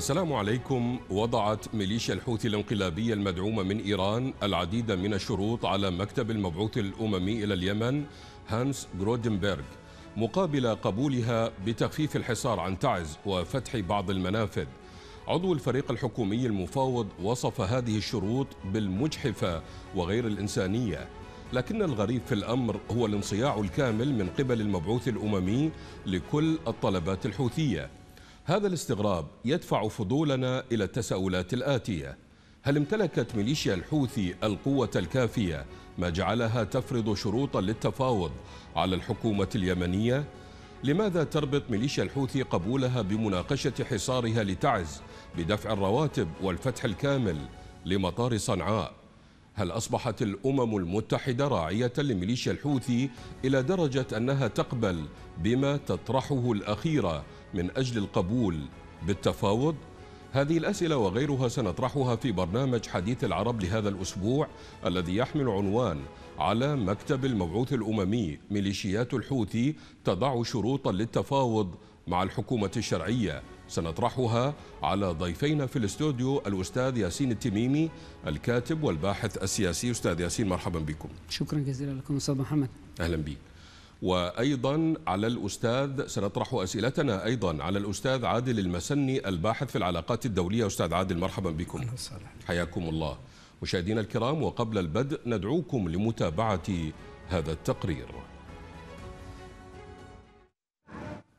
السلام عليكم وضعت ميليشيا الحوثي الانقلابية المدعومة من إيران العديد من الشروط على مكتب المبعوث الأممي إلى اليمن هانس جرودنبرغ مقابل قبولها بتخفيف الحصار عن تعز وفتح بعض المنافذ عضو الفريق الحكومي المفاوض وصف هذه الشروط بالمجحفة وغير الإنسانية لكن الغريب في الأمر هو الانصياع الكامل من قبل المبعوث الأممي لكل الطلبات الحوثية هذا الاستغراب يدفع فضولنا إلى التساؤلات الآتية هل امتلكت ميليشيا الحوثي القوة الكافية ما جعلها تفرض شروطا للتفاوض على الحكومة اليمنية؟ لماذا تربط ميليشيا الحوثي قبولها بمناقشة حصارها لتعز بدفع الرواتب والفتح الكامل لمطار صنعاء؟ هل أصبحت الأمم المتحدة راعية لميليشيا الحوثي إلى درجة أنها تقبل بما تطرحه الأخيرة من أجل القبول بالتفاوض؟ هذه الأسئلة وغيرها سنطرحها في برنامج حديث العرب لهذا الأسبوع الذي يحمل عنوان على مكتب المبعوث الأممي ميليشيات الحوثي تضع شروطا للتفاوض مع الحكومة الشرعية سنطرحها على ضيفينا في الاستوديو الأستاذ ياسين التميمي الكاتب والباحث السياسي أستاذ ياسين مرحبا بكم شكرا جزيلا لكم أستاذ محمد أهلا بك وأيضا على الأستاذ سنطرح أسئلتنا أيضا على الأستاذ عادل المسني الباحث في العلاقات الدولية أستاذ عادل مرحبا بكم حياكم الله مشاهدينا الكرام وقبل البدء ندعوكم لمتابعة هذا التقرير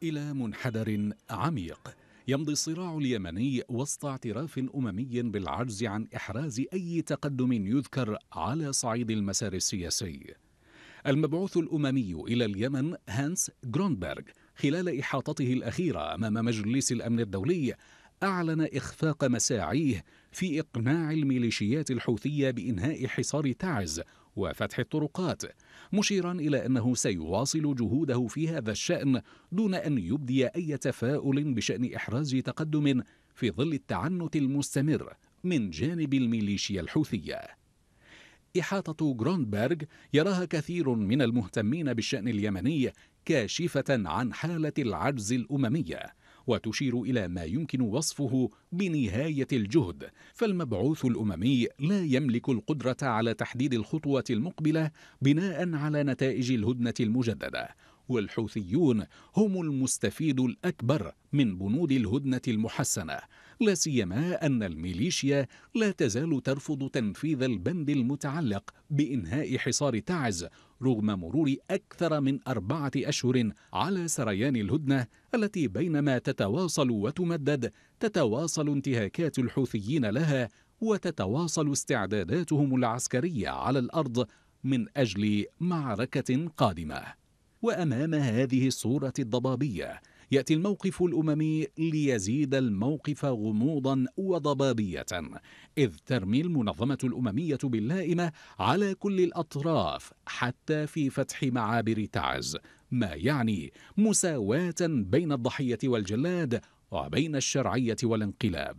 إلى منحدر عميق يمضي الصراع اليمني وسط اعتراف اممي بالعجز عن احراز اي تقدم يذكر على صعيد المسار السياسي المبعوث الأممي إلى اليمن هانس جرونبرغ خلال إحاطته الأخيرة أمام مجلس الأمن الدولي أعلن إخفاق مساعيه في إقناع الميليشيات الحوثية بإنهاء حصار تعز وفتح الطرقات مشيرا إلى أنه سيواصل جهوده في هذا الشأن دون أن يبدي أي تفاؤل بشأن إحراز تقدم في ظل التعنت المستمر من جانب الميليشيا الحوثيه إحاطة جروندبرغ يراها كثير من المهتمين بالشأن اليمني كاشفة عن حالة العجز الأممية وتشير إلى ما يمكن وصفه بنهاية الجهد فالمبعوث الأممي لا يملك القدرة على تحديد الخطوة المقبلة بناء على نتائج الهدنة المجددة والحوثيون هم المستفيد الأكبر من بنود الهدنة المحسنة لا سيما أن الميليشيا لا تزال ترفض تنفيذ البند المتعلق بإنهاء حصار تعز رغم مرور أكثر من أربعة أشهر على سريان الهدنة التي بينما تتواصل وتمدد تتواصل انتهاكات الحوثيين لها وتتواصل استعداداتهم العسكرية على الأرض من أجل معركة قادمة وأمام هذه الصورة الضبابية يأتي الموقف الأممي ليزيد الموقف غموضا وضبابية إذ ترمي المنظمة الأممية باللائمة على كل الأطراف حتى في فتح معابر تعز ما يعني مساواة بين الضحية والجلاد وبين الشرعية والانقلاب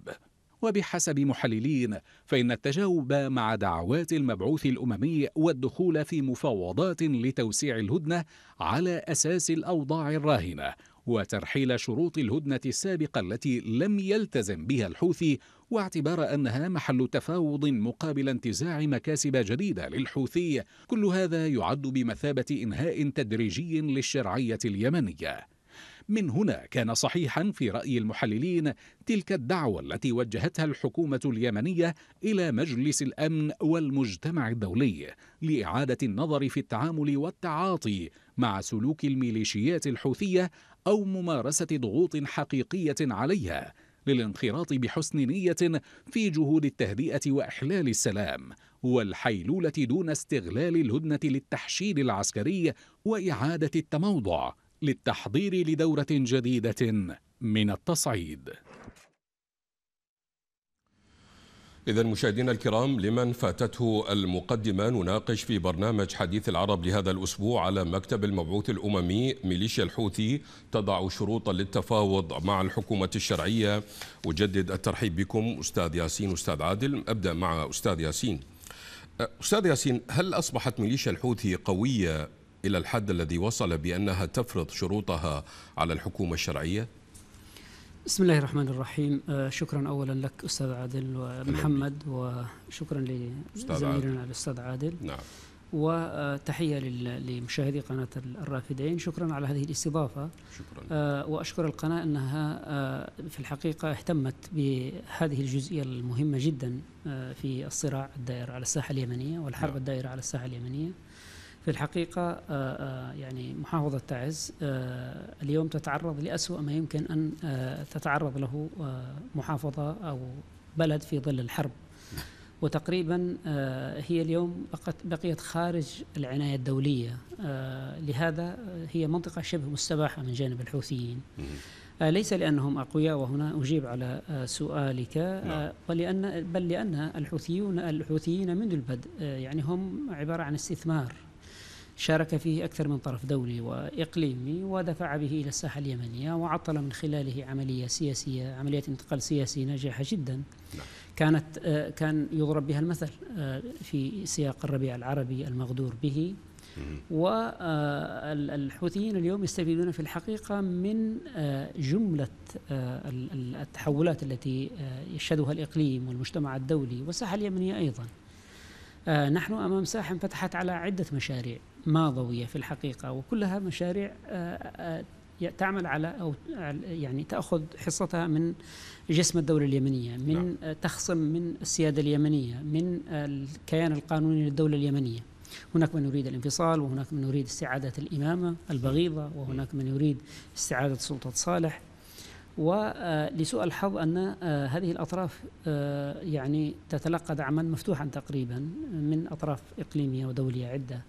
وبحسب محللين فإن التجاوب مع دعوات المبعوث الأممي والدخول في مفاوضات لتوسيع الهدنة على أساس الأوضاع الراهنة وترحيل شروط الهدنة السابقة التي لم يلتزم بها الحوثي واعتبار أنها محل تفاوض مقابل انتزاع مكاسب جديدة للحوثي كل هذا يعد بمثابة إنهاء تدريجي للشرعية اليمنية من هنا كان صحيحا في راي المحللين تلك الدعوه التي وجهتها الحكومه اليمنيه الى مجلس الامن والمجتمع الدولي لاعاده النظر في التعامل والتعاطي مع سلوك الميليشيات الحوثيه او ممارسه ضغوط حقيقيه عليها للانخراط بحسن نيه في جهود التهدئه واحلال السلام والحيلوله دون استغلال الهدنه للتحشيد العسكري واعاده التموضع للتحضير لدورة جديدة من التصعيد إذا مشاهدينا الكرام لمن فاتته المقدمة نناقش في برنامج حديث العرب لهذا الأسبوع على مكتب المبعوث الأممي ميليشيا الحوثي تضع شروطا للتفاوض مع الحكومة الشرعية أجدد الترحيب بكم أستاذ ياسين أستاذ عادل أبدأ مع أستاذ ياسين أستاذ ياسين هل أصبحت ميليشيا الحوثي قوية إلى الحد الذي وصل بأنها تفرض شروطها على الحكومة الشرعية؟ بسم الله الرحمن الرحيم آه، شكرا أولا لك أستاذ عادل ومحمد وشكرا لزميلنا الأستاذ عادل نعم وتحية لمشاهدي قناة الرافدين شكرا على هذه الاستضافة شكرا آه، وأشكر القناة أنها آه، في الحقيقة اهتمت بهذه الجزئية المهمة جدا في الصراع الدائر على الساحة اليمنية والحرب نعم. الدائرة على الساحة اليمنية في الحقيقة آه، آه، يعني محافظة تعز آه، اليوم تتعرض لأسوأ ما يمكن أن تتعرض له محافظة أو بلد في ظل الحرب وتقريبا هي اليوم بقيت خارج العناية الدولية لهذا هي منطقة شبه مستباحة من جانب الحوثيين ليس لأنهم أقوياء وهنا أجيب على سؤالك نعم. ولأن بل لأن الحوثيون الحوثيين منذ البدء يعني هم عبارة عن استثمار شارك فيه أكثر من طرف دولي وإقليمي ودفع به إلى الساحة اليمنية وعطل من خلاله عملية سياسية عملية انتقال سياسي ناجحة جدا نعم. كانت آه، كان يضرب بها المثل آه، في سياق الربيع العربي المغدور به والحوثيين آه، اليوم يستفيدون في الحقيقة من جملة التحولات التي يشهدها الإقليم والمجتمع الدولي والساحة اليمنية أيضا نحن أمام ساحة انفتحت على عدة مشاريع ماضويه في الحقيقه وكلها مشاريع آه، آه، تعمل على او يعني تاخذ حصتها من جسم الدوله اليمنيه، من نعم. تخصم من السياده اليمنيه، من الكيان القانوني للدوله اليمنيه. هناك من يريد الانفصال وهناك من يريد استعاده الامامه البغيضه وهناك من يريد استعاده سلطه صالح. ولسوء آه، الحظ ان هذه الاطراف يعني تتلقى دعما مفتوحا تقريبا من اطراف اقليميه ودوليه عده.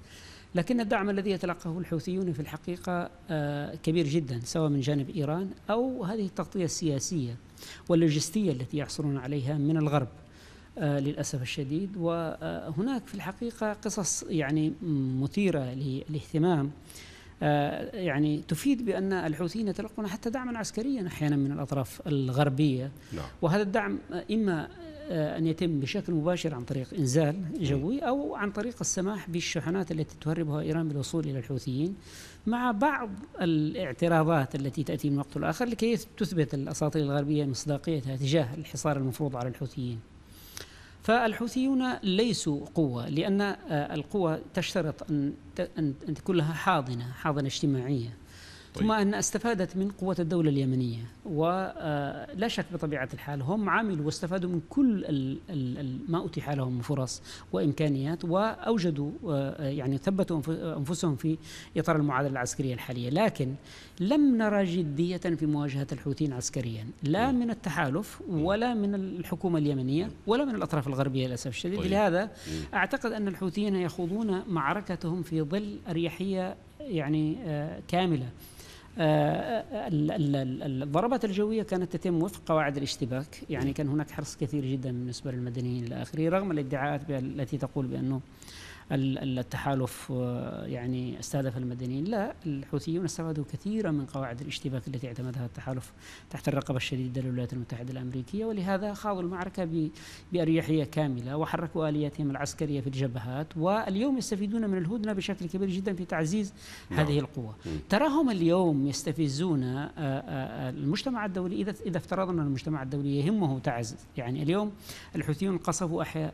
لكن الدعم الذي يتلقاه الحوثيون في الحقيقة آه، كبير جدا سواء من جانب إيران أو هذه التغطية السياسية واللوجستية التي يحصلون عليها من الغرب آه، للأسف الشديد وهناك في الحقيقة قصص يعني مثيرة للاهتمام آه، يعني تفيد بأن الحوثيين يتلقون حتى دعما عسكريا أحيانا من الأطراف الغربية نعم. وهذا الدعم إما آه، أن يتم بشكل مباشر عن طريق إنزال جوي أو عن طريق السماح بالشحنات التي تهربها إيران بالوصول إلى الحوثيين مع بعض الاعتراضات التي تأتي من وقت الآخر لكي تثبت الأساطيل الغربية مصداقيتها تجاه الحصار المفروض على الحوثيين فالحوثيون ليسوا قوة لأن آه، القوة تشترط أن تكون لها حاضنة حاضنة اجتماعية طيب. ثم أن استفادت من قوة الدولة اليمنية ولا آه، شك بطبيعة الحال هم عملوا واستفادوا من كل ما أتيح لهم من فرص وإمكانيات وأوجدوا آه، آه، يعني ثبتوا أنفسهم في إطار المعادلة العسكرية الحالية لكن لم نرى جدية في مواجهة الحوثيين عسكريا لا من التحالف ولا من الحكومة اليمنية ولا من الأطراف الغربية للأسف الشديد طيب. لهذا أعتقد أن الحوثيين يخوضون معركتهم في ظل أريحية يعني كاملة آه، آه، الضربات الجوية كانت تتم وفق قواعد الاشتباك يعني كان هناك حرص كثير جدا بالنسبة للمدنيين الآخرين رغم الادعاءات التي تقول بأنه التحالف آه، يعني استهدف المدنيين لا الحوثيون استفادوا كثيرا من قواعد الاشتباك التي اعتمدها التحالف تحت الرقبة الشديدة للولايات المتحدة الأمريكية ولهذا خاضوا المعركة بأريحية كاملة وحركوا آلياتهم العسكرية في الجبهات واليوم يستفيدون من الهدنة بشكل كبير جدا في تعزيز نعم. هذه القوة تراهم اليوم يستفزون آه، آه، المجتمع الدولي إذا إذا افترضنا المجتمع الدولي يهمه تعزيز يعني اليوم الحوثيون قصفوا أحياء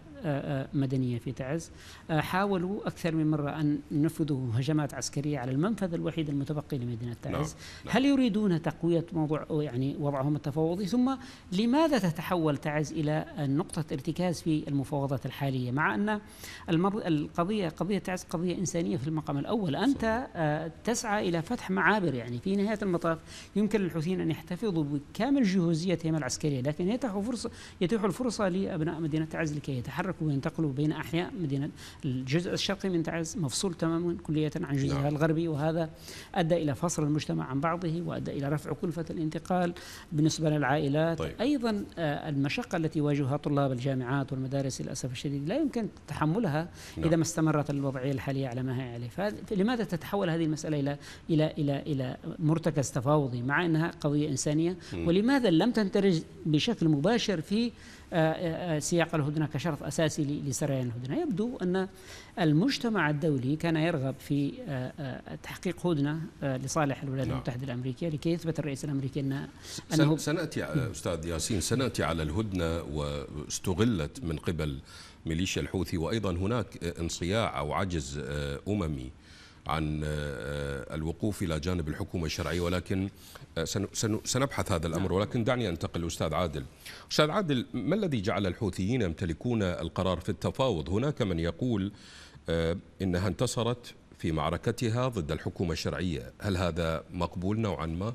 مدنية في تعز آه، حاولوا أكثر من مرة أن نفذوا هجمات عسكرية على المنفذ الوحيد المتبقي لمدينة تعز نعم، نعم. هل يريدون تقوية موضوع يعني وضعهم التفاوضي ثم لماذا تتحول تعز إلى نقطة ارتكاز في المفاوضات الحالية مع أن القضية قضية تعز قضية إنسانية في المقام الأول أنت آه، تسعى إلى فتح معابر يعني في نهاية المطاف يمكن للحوثيين أن يحتفظوا بكامل جهوزيتهم العسكرية لكن يتيح فرصة يتيح الفرصة لأبناء مدينة تعز لكي يتحركوا يتحركوا وينتقلوا بين أحياء مدينة الجزء الشرقي من تعز مفصول تماما كلية عن جزءها نعم. الغربي وهذا أدى إلى فصل المجتمع عن بعضه وأدى إلى رفع كلفة الانتقال بالنسبة للعائلات طيب. أيضا آه، المشقة التي يواجهها طلاب الجامعات والمدارس للأسف الشديد لا يمكن تحملها نعم. إذا ما استمرت الوضعية الحالية على ما هي عليه فلماذا تتحول هذه المسألة إلى إلى إلى إلى مرتكز تفاوضي مع أنها قضية إنسانية م. ولماذا لم تندرج بشكل مباشر في آه، آه، آه، سياق الهدنة كشرط أساسي لسريان الهدنة يبدو أن المجتمع الدولي كان يرغب في تحقيق هدنة لصالح الولايات نعم. المتحدة الأمريكية لكي يثبت الرئيس الأمريكي أن أنه سنأتي أستاذ ياسين سنأتي على الهدنة واستغلت من قبل ميليشيا الحوثي وأيضا هناك انصياع أو عجز أممي عن الوقوف إلى جانب الحكومة الشرعية ولكن سنبحث هذا الأمر نعم. ولكن دعني أنتقل أستاذ عادل أستاذ عادل ما الذي جعل الحوثيين يمتلكون القرار في التفاوض هناك من يقول آه، إنها انتصرت في معركتها ضد الحكومة الشرعية هل هذا مقبول نوعا ما؟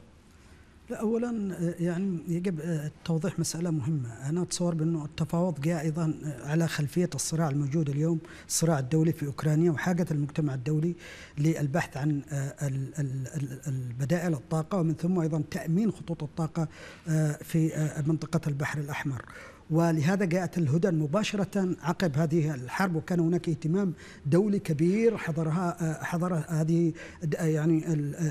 لا اولا آه، يعني يجب آه، توضيح مساله مهمه، انا اتصور بانه التفاوض جاء ايضا آه، على خلفيه الصراع الموجود اليوم، الصراع الدولي في اوكرانيا وحاجه المجتمع الدولي للبحث عن البدائل الطاقه ومن ثم ايضا تامين خطوط الطاقه في منطقه البحر الاحمر. ولهذا جاءت الهدن مباشرة عقب هذه الحرب وكان هناك اهتمام دولي كبير حضرها حضر هذه يعني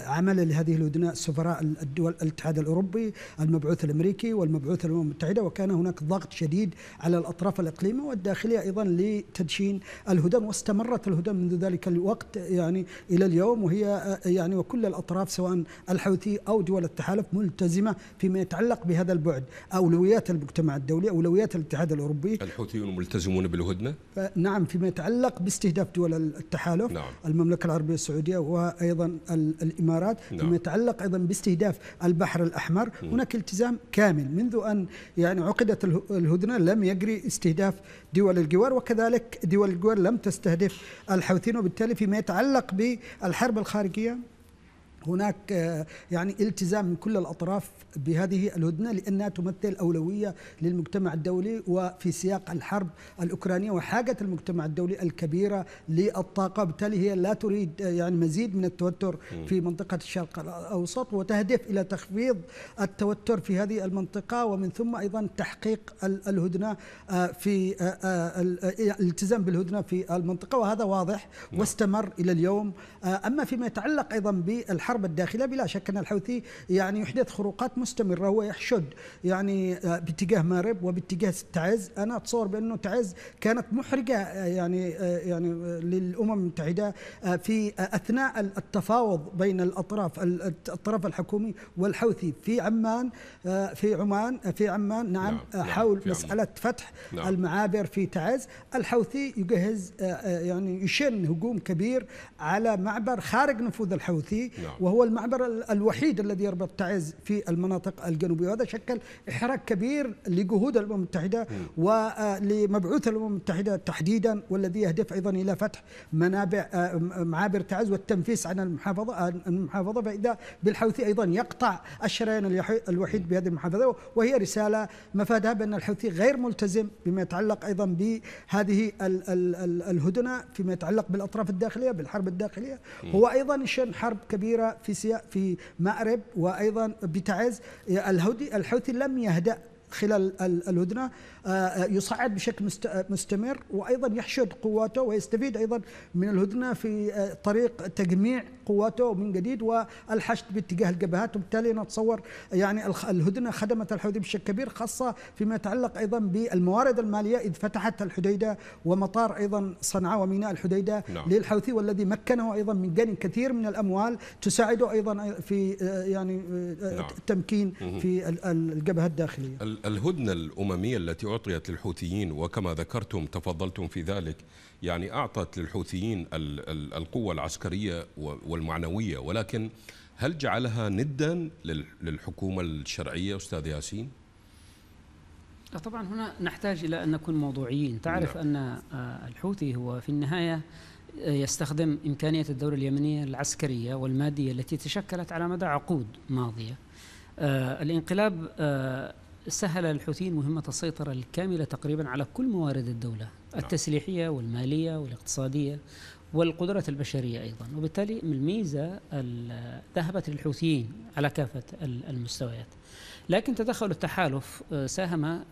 عمل لهذه الهدنة سفراء الدول الاتحاد الاوروبي المبعوث الامريكي والمبعوث الامم المتحده وكان هناك ضغط شديد على الاطراف الاقليميه والداخليه ايضا لتدشين الهدن واستمرت الهدن منذ ذلك الوقت يعني الى اليوم وهي يعني وكل الاطراف سواء الحوثي او دول التحالف ملتزمه فيما يتعلق بهذا البعد اولويات المجتمع الدولي اولويات اولويات الاتحاد الاوروبي الحوثيون ملتزمون بالهدنه؟ نعم فيما يتعلق باستهداف دول التحالف نعم. المملكه العربيه السعوديه وايضا الامارات نعم. فيما يتعلق ايضا باستهداف البحر الاحمر م. هناك التزام كامل منذ ان يعني عقدت الهدنه لم يجري استهداف دول الجوار وكذلك دول الجوار لم تستهدف الحوثيين وبالتالي فيما يتعلق بالحرب الخارجيه هناك آه، يعني التزام من كل الاطراف بهذه الهدنه لانها تمثل اولويه للمجتمع الدولي وفي سياق الحرب الاوكرانيه وحاجه المجتمع الدولي الكبيره للطاقه بالتالي هي لا تريد آه، يعني مزيد من التوتر في منطقه الشرق الاوسط وتهدف الى تخفيض التوتر في هذه المنطقه ومن ثم ايضا تحقيق الهدنه آه، في الالتزام بالهدنه في المنطقه وهذا واضح نعم. واستمر الى اليوم اما فيما يتعلق ايضا بالحرب الحرب الداخليه بلا شك ان الحوثي يعني يحدث خروقات مستمره هو يحشد يعني آه، باتجاه مارب وباتجاه تعز انا اتصور بانه تعز كانت محرجه آه، يعني آه، يعني للامم المتحده في اثناء التفاوض بين الاطراف الطرف الحكومي والحوثي في عمان في عمان في عمان نعم, نعم, نعم، حول نعم مساله فتح نعم المعابر في تعز الحوثي يجهز يعني يشن هجوم كبير على معبر خارج نفوذ الحوثي نعم وهو المعبر الوحيد الذي يربط تعز في المناطق الجنوبية وهذا شكل إحراك كبير لجهود الأمم المتحدة ولمبعوث آه، الأمم المتحدة تحديدا والذي يهدف أيضا إلى فتح منابع آه، معابر تعز والتنفيس عن المحافظة المحافظة فإذا بالحوثي أيضا يقطع الشريان الوحيد بهذه المحافظة وهي رسالة مفادها بأن الحوثي غير ملتزم بما يتعلق أيضا بهذه الهدنة فيما يتعلق بالأطراف الداخلية بالحرب الداخلية هو أيضا شن حرب كبيرة في سياق في مأرب وأيضا بتعز الهودي الحوثي لم يهدأ خلال الهدنة آه، يصعد بشكل آه، مستمر وايضا يحشد قواته ويستفيد ايضا من الهدنه في آه، طريق تجميع قواته من جديد والحشد باتجاه الجبهات وبالتالي نتصور يعني الهدنه خدمت الحوثي بشكل كبير خاصه فيما يتعلق ايضا بالموارد الماليه اذ فتحت الحديده ومطار ايضا صنعاء وميناء الحديده نعم. للحوثي والذي مكنه ايضا من جني كثير من الاموال تساعده ايضا في يعني نعم. التمكين في الجبهه الداخليه الهدنه الامميه التي أعطيت للحوثيين وكما ذكرتم تفضلتم في ذلك يعني أعطت للحوثيين القوة العسكرية والمعنوية ولكن هل جعلها ندا للحكومة الشرعية أستاذ ياسين؟ طبعا هنا نحتاج إلى أن نكون موضوعيين تعرف نعم. أن آه، الحوثي هو في النهاية آه، يستخدم إمكانية الدولة اليمنية العسكرية والمادية التي تشكلت على مدى عقود ماضية آه، الانقلاب سهل الحوثيين مهمة السيطرة الكاملة تقريبا على كل موارد الدولة نعم. التسليحية والمالية والاقتصادية والقدرات البشرية أيضا وبالتالي الميزة ذهبت للحوثيين على كافة المستويات لكن تدخل التحالف آه، ساهم آه،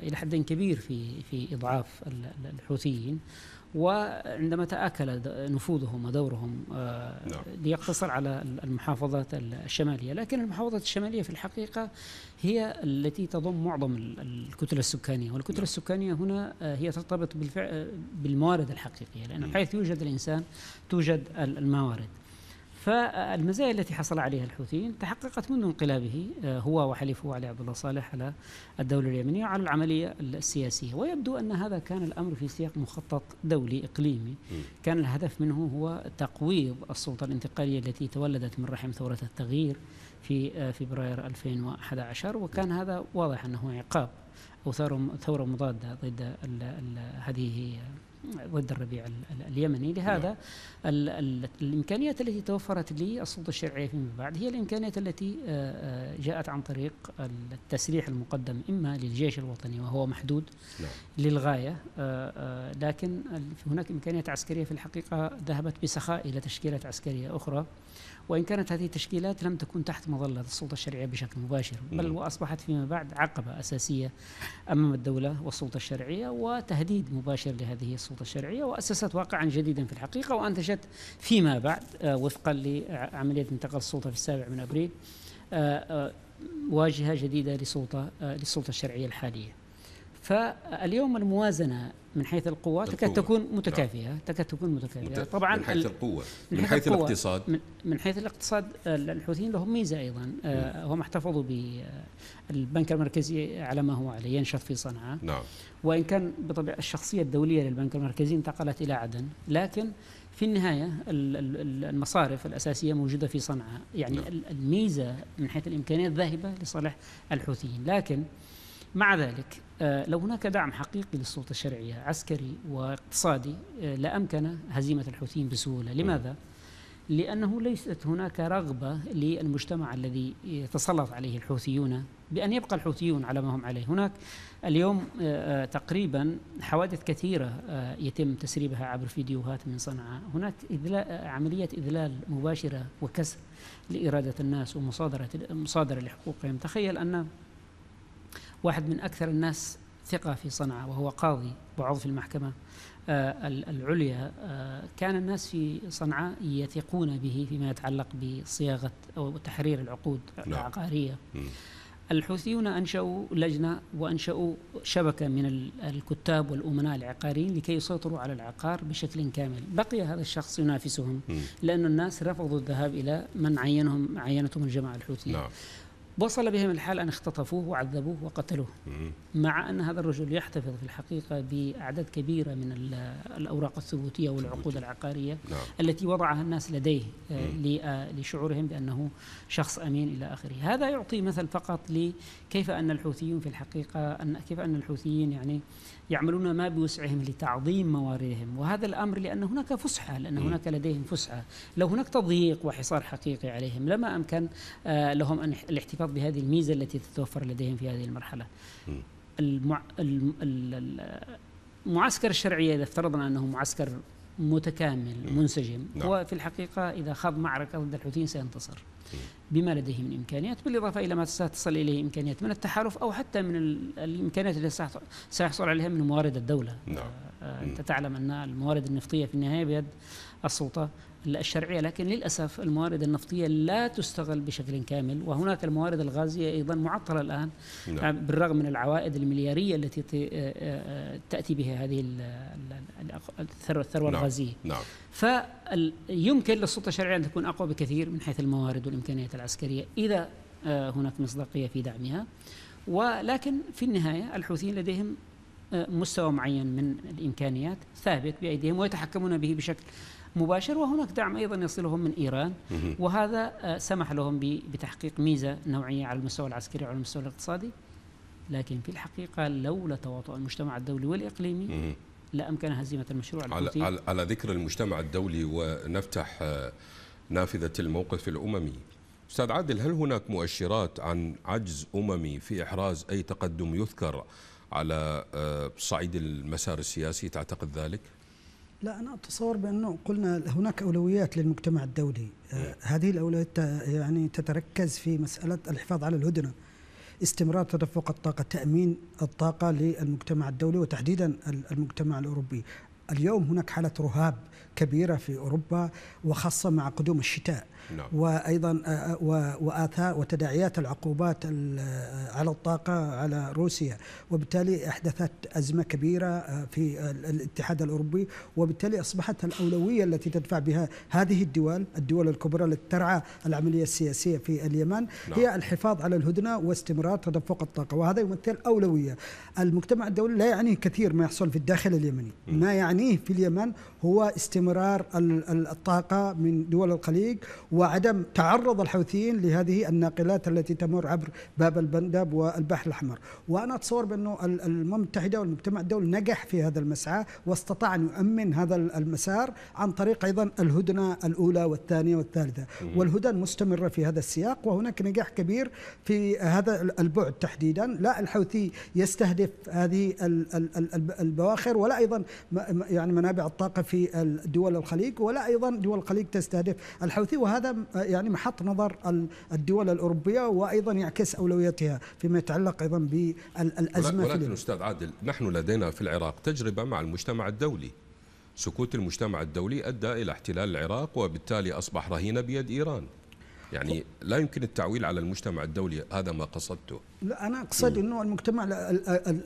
إلى حد كبير في في إضعاف الحوثيين وعندما تآكل نفوذهم ودورهم آه، نعم. ليقتصر على المحافظات الشمالية لكن المحافظات الشمالية في الحقيقة هي التي تضم معظم الكتلة السكانية والكتلة نعم. السكانية هنا آه، هي ترتبط آه، بالموارد الحقيقية لأن نعم. حيث يوجد الإنسان توجد الموارد فالمزايا التي حصل عليها الحوثيين تحققت منذ انقلابه آه، هو وحليفه علي عبد الله صالح على الدولة اليمنية وعلى العملية السياسية ويبدو أن هذا كان الأمر في سياق مخطط دولي إقليمي كان الهدف منه هو تقويض السلطة الانتقالية التي تولدت من رحم ثورة التغيير في آه، فبراير 2011 وكان هذا واضح أنه عقاب أو ثورة مضادة ضد هذه ضد الربيع اليمني لهذا نعم. الإمكانيات التي توفرت للسلطة الشرعية فيما بعد هي الإمكانيات التي آه، آه، جاءت عن طريق التسليح المقدم إما للجيش الوطني وهو محدود نعم. للغاية لكن هناك إمكانيات عسكرية في الحقيقة ذهبت بسخاء إلى تشكيلات عسكرية أخرى وإن كانت هذه التشكيلات لم تكن تحت مظلة السلطة الشرعية بشكل مباشر بل وأصبحت فيما بعد عقبة أساسية أمام الدولة والسلطة الشرعية وتهديد مباشر لهذه السلطة الشرعية وأسست واقعا جديدا في الحقيقة وأنتجت فيما بعد آه، وفقا لعملية انتقال السلطة في السابع من أبريل آه، آه، واجهة جديدة لسلطة للسلطة الشرعية الحالية فاليوم الموازنه من حيث القوة تكاد تكون متكافئة نعم. تكاد تكون متكافئة مت... طبعا من حيث القوة من حيث, الاقتصاد من, من حيث الاقتصاد الحوثيين لهم ميزة أيضا آه هم احتفظوا بالبنك آه، المركزي على ما هو عليه ينشط في صنعاء نعم وإن كان بطبيعة الشخصية الدولية للبنك المركزي انتقلت إلى عدن لكن في النهاية المصارف الأساسية موجودة في صنعاء يعني نعم. الميزة من حيث الإمكانيات ذاهبة لصالح الحوثيين لكن مع ذلك آه، لو هناك دعم حقيقي للسلطة الشرعية عسكري واقتصادي آه، لأمكن هزيمة الحوثيين بسهولة لماذا؟ لأنه ليست هناك رغبة للمجتمع الذي تسلط عليه الحوثيون بأن يبقى الحوثيون على ما هم عليه هناك اليوم آه، تقريبا حوادث كثيرة يتم تسريبها عبر فيديوهات من صنعاء هناك إذلاء عملية إذلال مباشرة وكسر لإرادة الناس ومصادرة مصادرة لحقوقهم تخيل أن واحد من أكثر الناس ثقة في صنعاء وهو قاضي وعضو في المحكمة آه، العليا آه، كان الناس في صنعاء يثقون به فيما يتعلق بصياغة أو تحرير العقود نعم. العقارية الحوثيون أنشأوا لجنة وأنشأوا شبكة من الكتاب والأمناء العقاريين لكي يسيطروا على العقار بشكل كامل بقي هذا الشخص ينافسهم لأن الناس رفضوا الذهاب إلى من عينهم عينتهم الجماعة الحوثية نعم. وصل بهم الحال أن اختطفوه وعذبوه وقتلوه مع أن هذا الرجل يحتفظ في الحقيقة بأعداد كبيرة من الأوراق الثبوتية والعقود العقارية نعم. التي وضعها الناس لديه آه، آه، لشعورهم بأنه شخص أمين إلى آخره هذا يعطي مثل فقط لكيف أن الحوثيون في الحقيقة أن كيف أن الحوثيين يعني يعملون ما بوسعهم لتعظيم مواردهم وهذا الأمر لأن هناك فسحة لأن هناك لديهم فسحة لو هناك تضييق وحصار حقيقي عليهم لما أمكن آه، لهم أن الاحتفاظ فضل بهذه الميزة التي تتوفر لديهم في هذه المرحلة المع... المعسكر الشرعيه إذا افترضنا أنه معسكر متكامل منسجم نعم. هو في الحقيقة إذا خاض معركة ضد الحوثيين سينتصر بما لديه من إمكانيات بالإضافة إلى ما ستصل إليه إمكانيات من التحالف أو حتى من الإمكانيات التي سيحصل عليها من موارد الدولة نعم. انت تعلم ان الموارد النفطيه في النهايه بيد السلطه الشرعيه لكن للاسف الموارد النفطيه لا تستغل بشكل كامل وهناك الموارد الغازيه ايضا معطله الان نعم. بالرغم من العوائد الملياريه التي آه، آه، تاتي بها هذه الثروه نعم. الغازيه نعم. فيمكن للسلطه الشرعيه ان تكون اقوى بكثير من حيث الموارد والامكانيات العسكريه اذا آه، هناك مصداقيه في دعمها ولكن في النهايه الحوثيين لديهم مستوى معين من الامكانيات ثابت بايديهم ويتحكمون به بشكل مباشر وهناك دعم ايضا يصلهم من ايران وهذا آه، سمح لهم بتحقيق ميزه نوعيه على المستوى العسكري وعلى المستوى الاقتصادي لكن في الحقيقه لولا تواطؤ المجتمع الدولي والاقليمي لامكن هزيمه المشروع على, على, على ذكر المجتمع الدولي ونفتح آه، نافذه الموقف الاممي استاذ عادل هل هناك مؤشرات عن عجز اممي في احراز اي تقدم يذكر على آه، صعيد المسار السياسي تعتقد ذلك؟ لا أنا أتصور بأنه قلنا هناك أولويات للمجتمع الدولي آه، نعم. هذه الأولويات يعني تتركز في مسألة الحفاظ على الهدنة استمرار تدفق الطاقة تأمين الطاقة للمجتمع الدولي وتحديدا المجتمع الأوروبي اليوم هناك حالة رهاب كبيرة في أوروبا وخاصة مع قدوم الشتاء نعم. وايضا آه، آه، واثار وتداعيات العقوبات آه، على الطاقه على روسيا وبالتالي احدثت ازمه كبيره في الاتحاد الاوروبي وبالتالي اصبحت الاولويه التي تدفع بها هذه الدول الدول الكبرى التي ترعى العمليه السياسيه في اليمن نعم. هي الحفاظ على الهدنه واستمرار تدفق الطاقه وهذا يمثل اولويه المجتمع الدولي لا يعنيه كثير ما يحصل في الداخل اليمني نعم. ما يعنيه في اليمن هو استمرار الطاقه من دول الخليج وعدم تعرض الحوثيين لهذه الناقلات التي تمر عبر باب البندب والبحر الأحمر وأنا أتصور بأنه الأمم المتحدة والمجتمع الدولي نجح في هذا المسعى واستطاع أن يؤمن هذا المسار عن طريق أيضا الهدنة الأولى والثانية والثالثة والهدن مستمرة في هذا السياق وهناك نجاح كبير في هذا البعد تحديدا لا الحوثي يستهدف هذه البواخر ولا أيضا يعني منابع الطاقة في دول الخليج ولا أيضا دول الخليج تستهدف الحوثي وهذا هذا يعني محط نظر الدول الأوروبية وأيضا يعكس أولوياتها فيما يتعلق أيضا بالأزمة ولكن أستاذ عادل نحن لدينا في العراق تجربة مع المجتمع الدولي سكوت المجتمع الدولي أدى إلى احتلال العراق وبالتالي أصبح رهينة بيد إيران يعني لا يمكن التعويل على المجتمع الدولي هذا ما قصدته لا انا اقصد انه المجتمع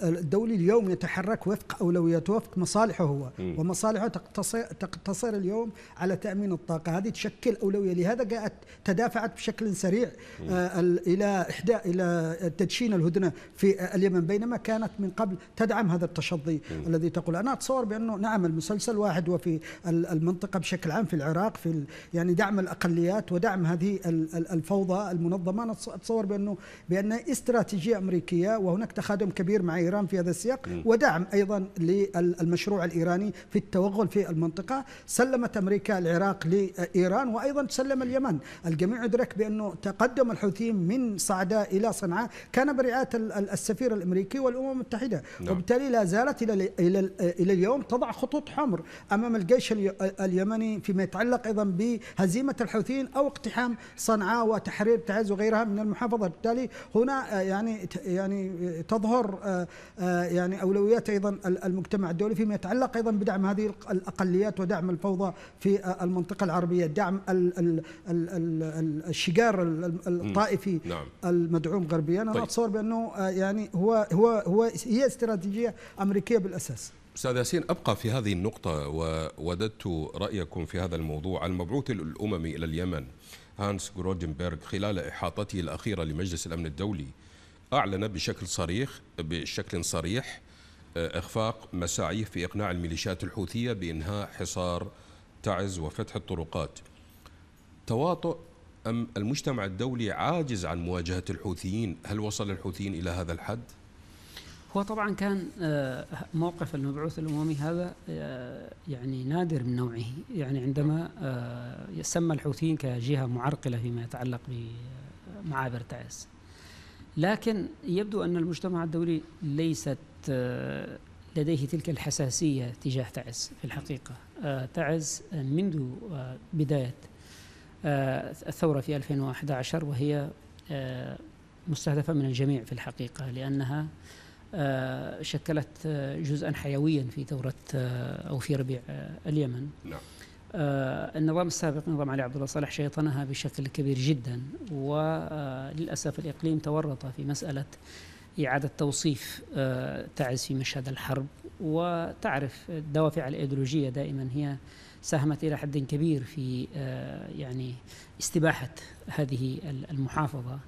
الدولي اليوم يتحرك وفق اولوياته وفق مصالحه هو م. ومصالحه تقتصر تقتصر اليوم على تامين الطاقه هذه تشكل اولويه لهذا جاءت تدافعت بشكل سريع آه الى احدى الى تدشين الهدنه في اليمن بينما كانت من قبل تدعم هذا التشظي م. الذي تقول انا اتصور بانه نعم المسلسل واحد وفي المنطقه بشكل عام في العراق في يعني دعم الاقليات ودعم هذه الفوضى المنظمه انا اتصور بانه بان استراتيجيه استراتيجية أمريكية وهناك تخادم كبير مع إيران في هذا السياق م. ودعم أيضا للمشروع الإيراني في التوغل في المنطقة سلمت أمريكا العراق لإيران وأيضا سلم اليمن الجميع أدرك بأنه تقدم الحوثيين من صعداء إلى صنعاء كان برعاية السفير الأمريكي والأمم المتحدة نعم. وبالتالي لا زالت إلى, إلى, إلى اليوم تضع خطوط حمر أمام الجيش اليمني فيما يتعلق أيضا بهزيمة الحوثيين أو اقتحام صنعاء وتحرير تعز وغيرها من المحافظة بالتالي هنا يعني يعني تظهر آه، آه، يعني اولويات ايضا المجتمع الدولي فيما يتعلق ايضا بدعم هذه الاقليات ودعم الفوضى في آه، المنطقه العربيه، دعم الشجار الطائفي نعم. المدعوم غربيا انا طيب. اتصور بانه يعني هو هو هو هي استراتيجيه امريكيه بالاساس. استاذ ياسين ابقى في هذه النقطه ووددت رايكم في هذا الموضوع المبعوث الاممي الى اليمن هانس جروجنبرغ خلال احاطته الاخيره لمجلس الامن الدولي أعلن بشكل صريح بشكل صريح آه، إخفاق مساعيه في إقناع الميليشيات الحوثية بإنهاء حصار تعز وفتح الطرقات تواطؤ أم المجتمع الدولي عاجز عن مواجهة الحوثيين هل وصل الحوثيين إلى هذا الحد؟ هو طبعا كان آه، موقف المبعوث الأممي هذا آه، يعني نادر من نوعه يعني عندما سمى الحوثيين كجهة معرقلة فيما يتعلق بمعابر تعز لكن يبدو أن المجتمع الدولي ليست آه، لديه تلك الحساسية تجاه تعز في الحقيقة آه، تعز منذ آه، بداية الثورة في 2011 وهي مستهدفة من الجميع في الحقيقة لأنها شكلت جزءا حيويا في ثورة أو في ربيع اليمن نعم. آه، النظام السابق نظام علي عبد الله صالح شيطنها بشكل كبير جدا وللاسف الاقليم تورط في مساله إعادة توصيف آه، تعز في مشهد الحرب وتعرف الدوافع الإيديولوجية دائما هي ساهمت إلى حد كبير في آه، يعني استباحة هذه المحافظة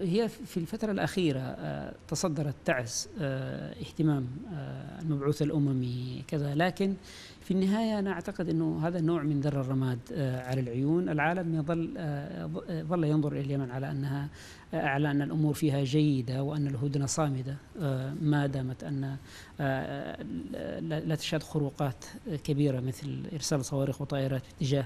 هي في الفترة الأخيرة تصدرت تعز اهتمام المبعوث الأممي كذا لكن في النهايه انا اعتقد انه هذا نوع من ذر الرماد آه، على العيون، العالم يظل آه، آه، ظل ينظر الى اليمن على انها على ان الامور فيها جيده وان الهدنه صامده ما دامت ان لا تشهد خروقات كبيره مثل ارسال صواريخ وطائرات باتجاه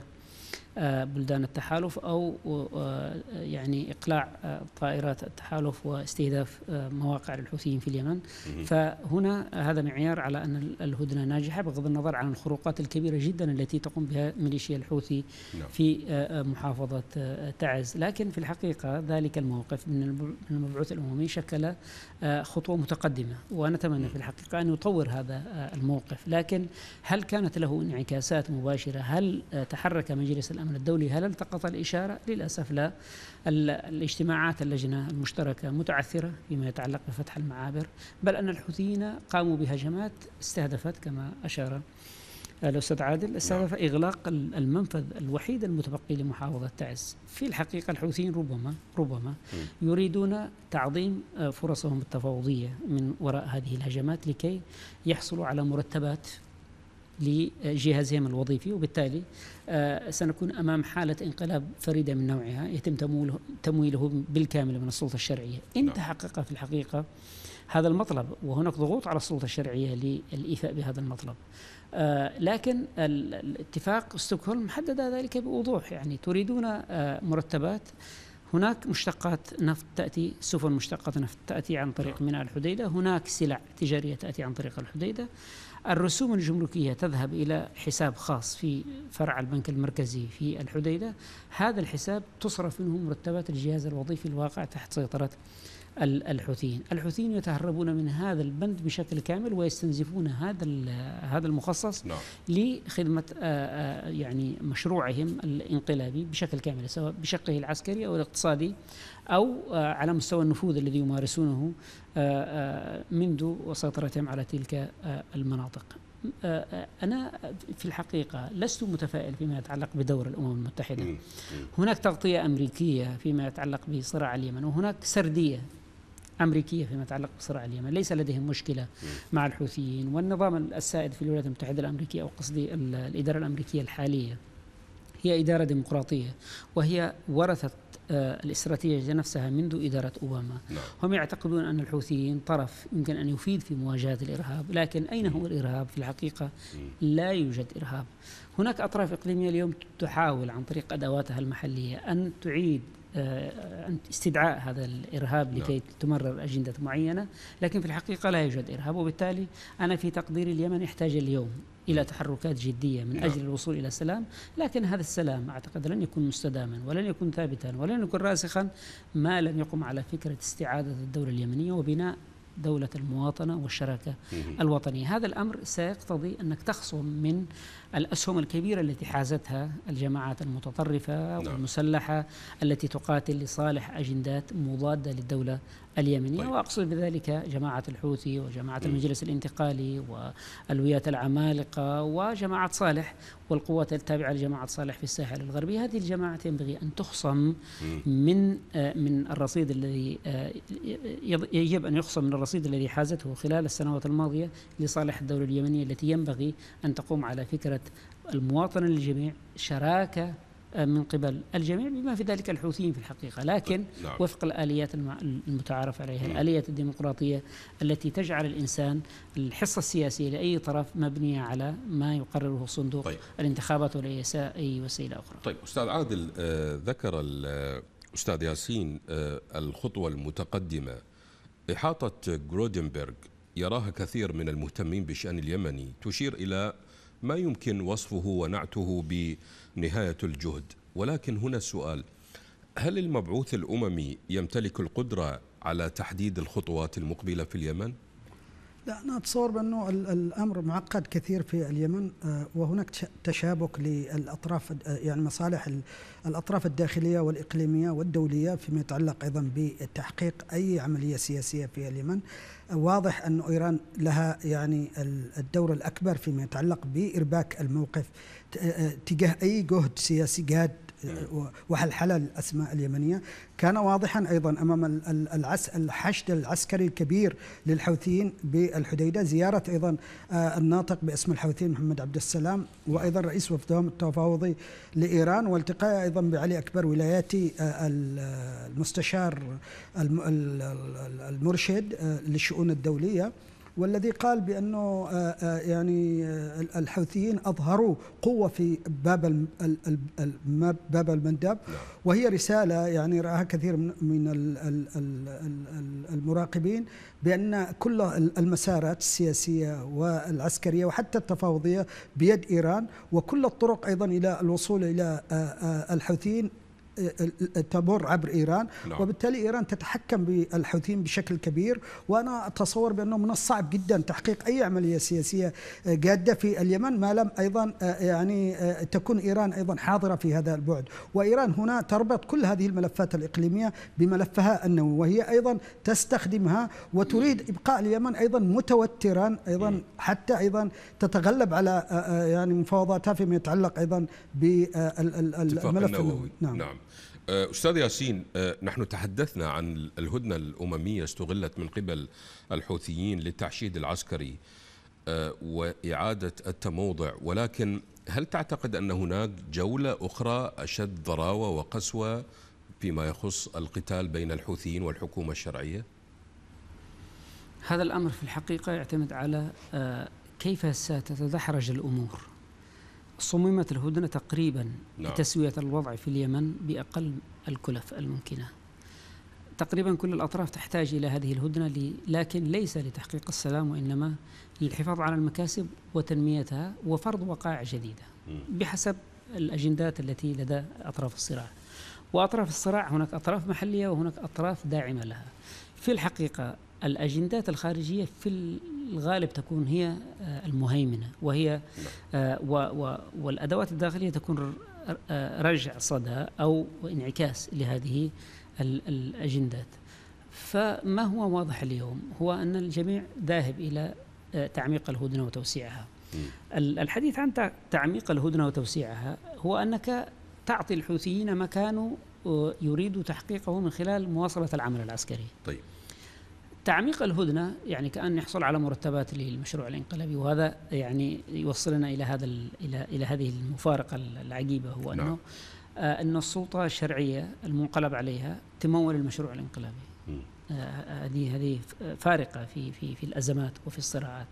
بلدان التحالف او آه، يعني اقلاع آه، طائرات التحالف واستهداف آه، مواقع الحوثيين في اليمن فهنا هذا معيار على ان الهدنه ناجحه بغض النظر عن الخروقات الكبيره جدا التي تقوم بها ميليشيا الحوثي نعم. في محافظه تعز لكن في الحقيقه ذلك الموقف من المبعوث الاممي شكل خطوه متقدمه ونتمنى في الحقيقه ان يطور هذا الموقف لكن هل كانت له انعكاسات مباشره هل تحرك مجلس الامن الأمن الدولي هل التقط الإشارة؟ للأسف لا الاجتماعات اللجنة المشتركة متعثرة فيما يتعلق بفتح المعابر بل أن الحوثيين قاموا بهجمات استهدفت كما أشار الأستاذ عادل استهدف إغلاق المنفذ الوحيد المتبقي لمحافظة تعز في الحقيقة الحوثيين ربما ربما يريدون تعظيم آه، فرصهم التفاوضية من وراء هذه الهجمات لكي يحصلوا على مرتبات لجهازهم الوظيفي وبالتالي آه، سنكون امام حاله انقلاب فريده من نوعها يتم تمويله بالكامل من السلطه الشرعيه ان نعم. تحقق في الحقيقه هذا المطلب وهناك ضغوط على السلطه الشرعيه للايفاء بهذا المطلب آه، لكن الاتفاق ستوكهولم حدد ذلك بوضوح يعني تريدون آه، مرتبات هناك مشتقات نفط تأتي سفن مشتقات نفط تأتي عن طريق ميناء نعم. الحديدة هناك سلع تجارية تأتي عن طريق الحديدة الرسوم الجمركية تذهب إلى حساب خاص في فرع البنك المركزي في الحديدة هذا الحساب تصرف منه مرتبات الجهاز الوظيفي الواقع تحت سيطرة الحوثيين الحوثيين يتهربون من هذا البند بشكل كامل ويستنزفون هذا هذا المخصص نعم. لخدمه آه، آه، يعني مشروعهم الانقلابي بشكل كامل سواء بشقه العسكري او الاقتصادي أو آه، على مستوى النفوذ الذي يمارسونه آه، آه، منذ سيطرتهم على تلك المناطق أنا في الحقيقة لست متفائل فيما يتعلق بدور الأمم المتحدة هناك تغطية أمريكية فيما يتعلق بصراع اليمن وهناك سردية أمريكية فيما يتعلق بصراع اليمن ليس لديهم مشكلة مع الحوثيين والنظام السائد في الولايات المتحدة الأمريكية أو قصدي الإدارة الأمريكية الحالية هي إدارة ديمقراطية وهي ورثت آه، الاستراتيجية نفسها منذ إدارة أوباما نعم. هم يعتقدون أن الحوثيين طرف يمكن أن يفيد في مواجهة الإرهاب لكن أين هو الإرهاب في الحقيقة لا يوجد إرهاب هناك أطراف إقليمية اليوم تحاول عن طريق أدواتها المحلية أن تعيد آه، أن استدعاء هذا الارهاب نعم. لكي تمرر اجنده معينه، لكن في الحقيقه لا يوجد ارهاب، وبالتالي انا في تقديري اليمن يحتاج اليوم إلى تحركات جدية من نعم. أجل الوصول إلى سلام لكن هذا السلام أعتقد لن يكون مستداما ولن يكون ثابتا ولن يكون راسخا ما لم يقم على فكرة استعادة الدولة اليمنية وبناء دولة المواطنة والشراكة الوطنية هذا الأمر سيقتضي أنك تخصم من الأسهم الكبيرة التي حازتها الجماعات المتطرفة نعم. والمسلحة التي تقاتل لصالح أجندات مضادة للدولة اليمنية طيب. وأقصد بذلك جماعة الحوثي وجماعة م. المجلس الانتقالي والويات العمالقة وجماعة صالح والقوات التابعة لجماعة صالح في الساحل الغربي هذه الجماعات ينبغي أن تخصم من من الرصيد الذي يجب أن يخصم من الرصيد الذي حازته خلال السنوات الماضية لصالح الدولة اليمنية التي ينبغي أن تقوم على فكرة المواطنة للجميع شراكة آه، من قبل الجميع بما في ذلك الحوثيين في الحقيقة لكن طيب، نعم. وفق الآليات المتعارف عليها الآليات الديمقراطية التي تجعل الإنسان الحصة السياسية لأي طرف مبنية على ما يقرره صندوق طيب. الانتخابات ولا أي وسيلة أخرى طيب أستاذ عادل آه ذكر الأستاذ آه، ياسين آه الخطوة المتقدمة إحاطة جرودنبرغ يراها كثير من المهتمين بالشأن اليمني تشير إلى ما يمكن وصفه ونعته بنهاية الجهد ولكن هنا السؤال هل المبعوث الأممي يمتلك القدرة على تحديد الخطوات المقبلة في اليمن؟ لا أنا أتصور بأنه الأمر معقد كثير في اليمن آه، وهناك تشابك للأطراف آه، يعني مصالح الأطراف الداخلية والإقليمية والدولية فيما يتعلق أيضا بتحقيق أي عملية سياسية في اليمن آه، واضح أن إيران لها يعني الدور الأكبر فيما يتعلق بإرباك الموقف تجاه أي جهد سياسي جاد وحلحلة الأسماء اليمنية كان واضحا أيضا أمام العس الحشد العسكري الكبير للحوثيين بالحديدة زيارة أيضا آه، الناطق باسم الحوثيين محمد عبد السلام وأيضا نعم. رئيس وفدهم التفاوضي لإيران والتقاء أيضا بعلي أكبر ولاياتي آه، المستشار المرشد آه، للشؤون الدولية والذي قال بانه آه، آه، يعني آه، الحوثيين اظهروا قوه في باب باب المندب نعم. وهي رساله يعني راها كثير من المراقبين بان كل المسارات السياسيه والعسكريه وحتى التفاوضيه بيد ايران وكل الطرق ايضا الى الوصول الى الحوثيين تمر عبر ايران لا. نعم. وبالتالي ايران تتحكم بالحوثيين بشكل كبير وانا اتصور بانه من الصعب جدا تحقيق اي عمليه سياسيه جاده في اليمن ما لم ايضا آه، يعني آه، تكون ايران ايضا حاضره في هذا البعد وايران هنا تربط كل هذه الملفات الاقليميه بملفها النووي وهي ايضا تستخدمها وتريد ابقاء اليمن ايضا متوترا ايضا حتى ايضا تتغلب على آه، يعني مفاوضاتها فيما يتعلق ايضا بالملف النووي نعم, نعم. آه، أستاذ ياسين آه، نحن تحدثنا عن الهدنة الأممية استغلت من قبل الحوثيين للتعشيد العسكري آه، وإعادة التموضع ولكن هل تعتقد أن هناك جولة أخرى أشد ضراوة وقسوة فيما يخص القتال بين الحوثيين والحكومة الشرعية؟ هذا الأمر في الحقيقة يعتمد على كيف ستتدحرج الأمور صممت الهدنة تقريبا نعم. لتسوية الوضع في اليمن بأقل الكلف الممكنة تقريبا كل الأطراف تحتاج إلى هذه الهدنة لكن ليس لتحقيق السلام وإنما للحفاظ على المكاسب وتنميتها وفرض وقائع جديدة بحسب الأجندات التي لدى أطراف الصراع وأطراف الصراع هناك أطراف محلية وهناك أطراف داعمة لها في الحقيقة الأجندات الخارجية في الغالب تكون هي آه، المهيمنة وهي نعم. آه، والأدوات الداخلية تكون آه، رجع صدى أو انعكاس لهذه الأجندات فما هو واضح اليوم هو أن الجميع ذاهب إلى تعميق الهدنة وتوسيعها الحديث عن تعميق الهدنة وتوسيعها هو أنك تعطي الحوثيين مكان يريد يريدوا تحقيقه من خلال مواصلة العمل العسكري طيب تعميق الهدنة يعني كأن يحصل على مرتبات للمشروع الانقلابي وهذا يعني يوصلنا إلى هذا إلى إلى هذه المفارقة العجيبة هو نعم. أنه آه أن السلطة الشرعية المنقلب عليها تمول المشروع الانقلابي آه، آه، هذه آه هذه فارقة في في في الأزمات وفي الصراعات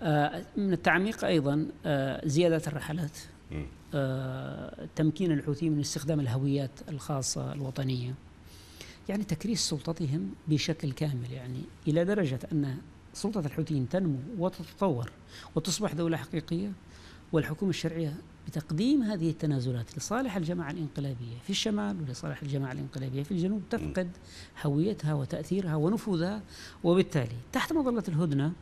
آه من التعميق أيضا آه، زيادة الرحلات تمكين الحوثي من استخدام الهويات الخاصة الوطنية يعني تكريس سلطتهم بشكل كامل يعني إلى درجة أن سلطة الحوثيين تنمو وتتطور وتصبح دولة حقيقية والحكومة الشرعية بتقديم هذه التنازلات لصالح الجماعة الانقلابية في الشمال ولصالح الجماعة الانقلابية في الجنوب تفقد هويتها وتأثيرها ونفوذها وبالتالي تحت مظلة الهدنة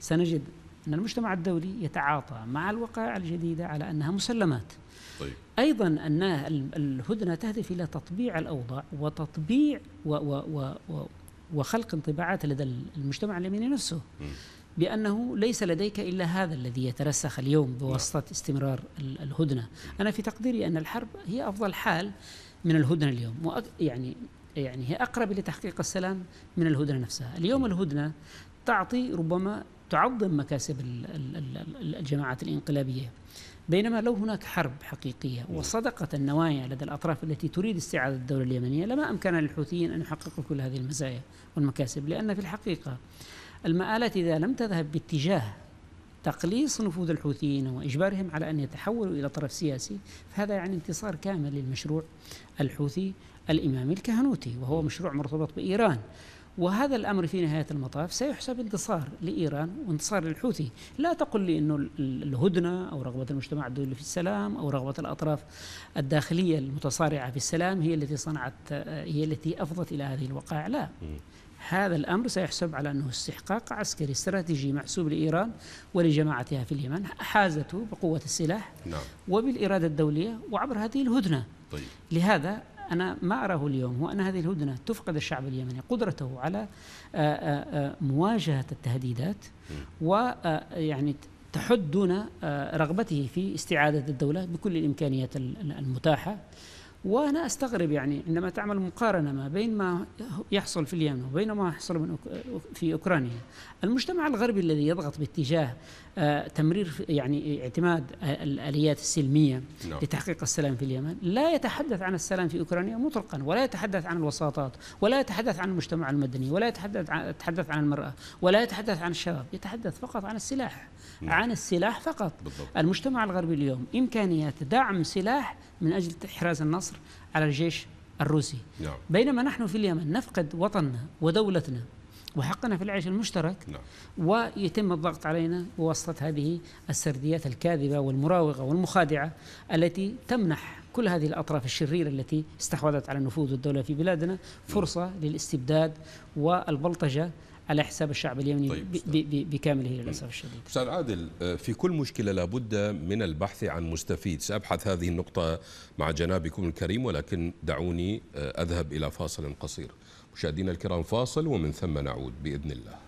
سنجد أن المجتمع الدولي يتعاطى مع الوقائع الجديدة على أنها مسلمات طيب. ايضا ان الهدنه تهدف الى تطبيع الاوضاع وتطبيع و و و و وخلق انطباعات لدى المجتمع اليمني نفسه م. بأنه ليس لديك إلا هذا الذي يترسخ اليوم بواسطة نعم. استمرار الهدنة أنا في تقديري أن الحرب هي أفضل حال من الهدنة اليوم وأك... يعني يعني هي أقرب لتحقيق السلام من الهدنة نفسها اليوم الهدنة تعطي ربما تعظم مكاسب الجماعات الانقلابية بينما لو هناك حرب حقيقية وصدقت النوايا لدى الأطراف التي تريد استعادة الدولة اليمنية لما أمكن للحوثيين أن يحققوا كل هذه المزايا والمكاسب لأن في الحقيقة المآلات إذا لم تذهب باتجاه تقليص نفوذ الحوثيين واجبارهم على ان يتحولوا الى طرف سياسي فهذا يعني انتصار كامل للمشروع الحوثي الامامي الكهنوتي وهو مشروع مرتبط بايران وهذا الامر في نهايه المطاف سيحسب انتصار لايران وانتصار للحوثي، لا تقل لي انه الهدنه او رغبه المجتمع الدولي في السلام او رغبه الاطراف الداخليه المتصارعه في السلام هي التي صنعت آه، هي التي افضت الى هذه الوقائع، لا. هذا الامر سيحسب على انه استحقاق عسكري استراتيجي محسوب لايران ولجماعتها في اليمن حازته بقوه السلاح نعم. وبالاراده الدوليه وعبر هذه الهدنه طيب. لهذا أنا ما أراه اليوم هو أن هذه الهدنة تفقد الشعب اليمني قدرته على آه، آه، آه، مواجهة التهديدات ويعني تحد دون رغبته في استعادة الدولة بكل الإمكانيات المتاحة وانا استغرب يعني عندما تعمل مقارنه ما بين ما يحصل في اليمن وبين ما يحصل في اوكرانيا المجتمع الغربي الذي يضغط باتجاه آه، تمرير يعني اعتماد آه، الاليات السلميه نعم. لتحقيق السلام في اليمن لا يتحدث عن السلام في اوكرانيا مطلقا ولا يتحدث عن الوساطات ولا يتحدث عن المجتمع المدني ولا يتحدث عن يتحدث عن المراه ولا يتحدث عن الشباب يتحدث فقط عن السلاح نعم. عن السلاح فقط بالضبط. المجتمع الغربي اليوم امكانيات دعم سلاح من اجل احراز النصر على الجيش الروسي نعم. بينما نحن في اليمن نفقد وطننا ودولتنا وحقنا في العيش المشترك نعم. ويتم الضغط علينا بواسطة هذه السرديات الكاذبة والمراوغة والمخادعة التي تمنح كل هذه الأطراف الشريرة التي استحوذت على النفوذ والدولة في بلادنا فرصة نعم. للاستبداد والبلطجة على حساب الشعب اليمني طيب بكامله للاسف نعم. الشديد. استاذ عادل آه، في كل مشكله لابد من البحث عن مستفيد، سابحث هذه النقطه مع جنابكم الكريم ولكن دعوني آه، اذهب الى فاصل قصير. مشاهدينا الكرام فاصل ومن ثم نعود باذن الله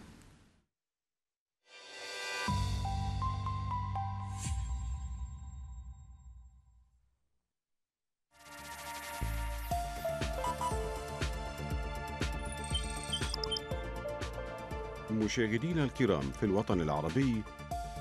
مشاهدينا الكرام في الوطن العربي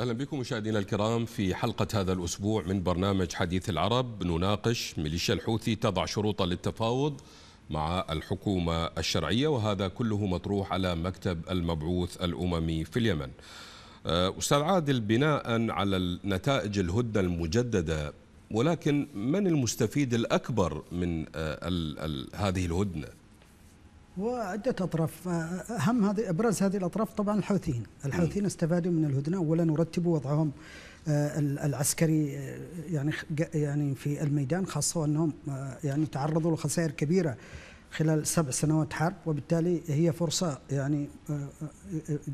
اهلا بكم مشاهدينا الكرام في حلقه هذا الاسبوع من برنامج حديث العرب نناقش ميليشيا الحوثي تضع شروطا للتفاوض مع الحكومه الشرعيه وهذا كله مطروح على مكتب المبعوث الاممي في اليمن. آه، استاذ عادل بناء على نتائج الهدنه المجدده ولكن من المستفيد الاكبر من آه، هذه الهدنه؟ وعدة أطراف آه، آه، أهم هذه أبرز هذه الأطراف طبعا الحوثيين الحوثيين إيه. استفادوا من الهدنة أولا ورتبوا وضعهم آه، العسكري يعني يعني في الميدان خاصة أنهم يعني تعرضوا لخسائر كبيرة خلال سبع سنوات حرب وبالتالي هي فرصة يعني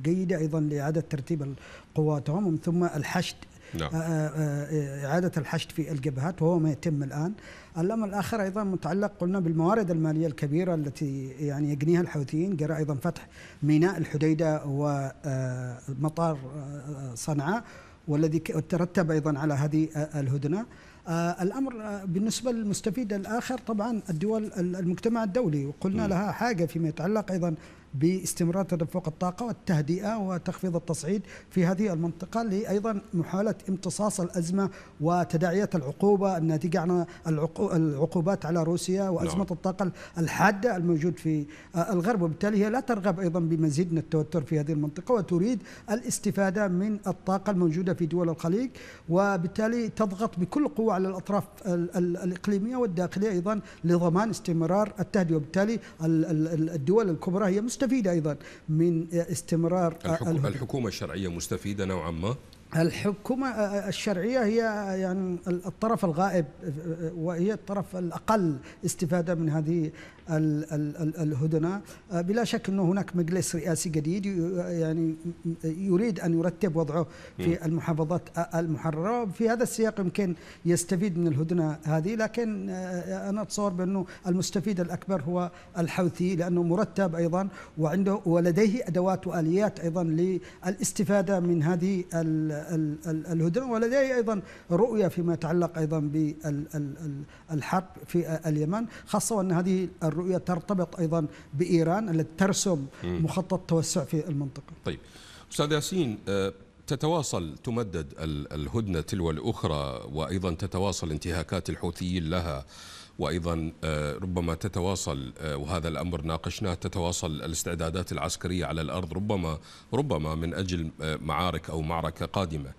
جيدة أيضا لإعادة ترتيب قواتهم ومن ثم الحشد نعم. آه، آه، آه، إعادة الحشد في الجبهات وهو ما يتم الآن الأمر الآخر أيضا متعلق قلنا بالموارد المالية الكبيرة التي يعني يجنيها الحوثيين جرى أيضا فتح ميناء الحديدة ومطار صنعاء والذي ترتب أيضا على هذه الهدنة الامر بالنسبه للمستفيد الاخر طبعا الدول المجتمع الدولي وقلنا لها حاجه فيما يتعلق ايضا باستمرار تدفق الطاقة والتهدئة وتخفيض التصعيد في هذه المنطقة لأيضا محاولة امتصاص الأزمة وتداعيات العقوبة الناتجة عن العقوبات على روسيا وأزمة نعم. الطاقة الحادة الموجود في آه، الغرب وبالتالي هي لا ترغب أيضا بمزيد من التوتر في هذه المنطقة وتريد الاستفادة من الطاقة الموجودة في دول الخليج وبالتالي تضغط بكل قوة على الأطراف الإقليمية والداخلية أيضا لضمان استمرار التهدئة وبالتالي الدول الكبرى هي مستمرة مستفيدة أيضا من استمرار الحكومة, الحكومة الشرعية مستفيدة نوعا ما الحكومة الشرعية هي يعني الطرف الغائب وهي الطرف الأقل استفادة من هذه الهدنة آه، بلا شك أنه هناك مجلس رئاسي جديد آه، يعني يريد أن يرتب وضعه في المحافظات المحررة في هذا السياق يمكن يستفيد من الهدنة هذه لكن آه، أنا أتصور بأنه المستفيد الأكبر هو الحوثي لأنه مرتب أيضا وعنده ولديه أدوات وآليات أيضا للاستفادة من هذه الهدنة ولديه أيضا رؤية فيما يتعلق أيضا بالحرب في اليمن خاصة وأن هذه الرؤية ترتبط أيضا بإيران التي ترسم مخطط توسع في المنطقة طيب أستاذ ياسين آه، تتواصل تمدد الهدنة تلو الأخرى وأيضا تتواصل انتهاكات الحوثيين لها وايضا آه، ربما تتواصل آه، وهذا الامر ناقشناه تتواصل الاستعدادات العسكريه على الارض ربما ربما من اجل معارك او معركه قادمه.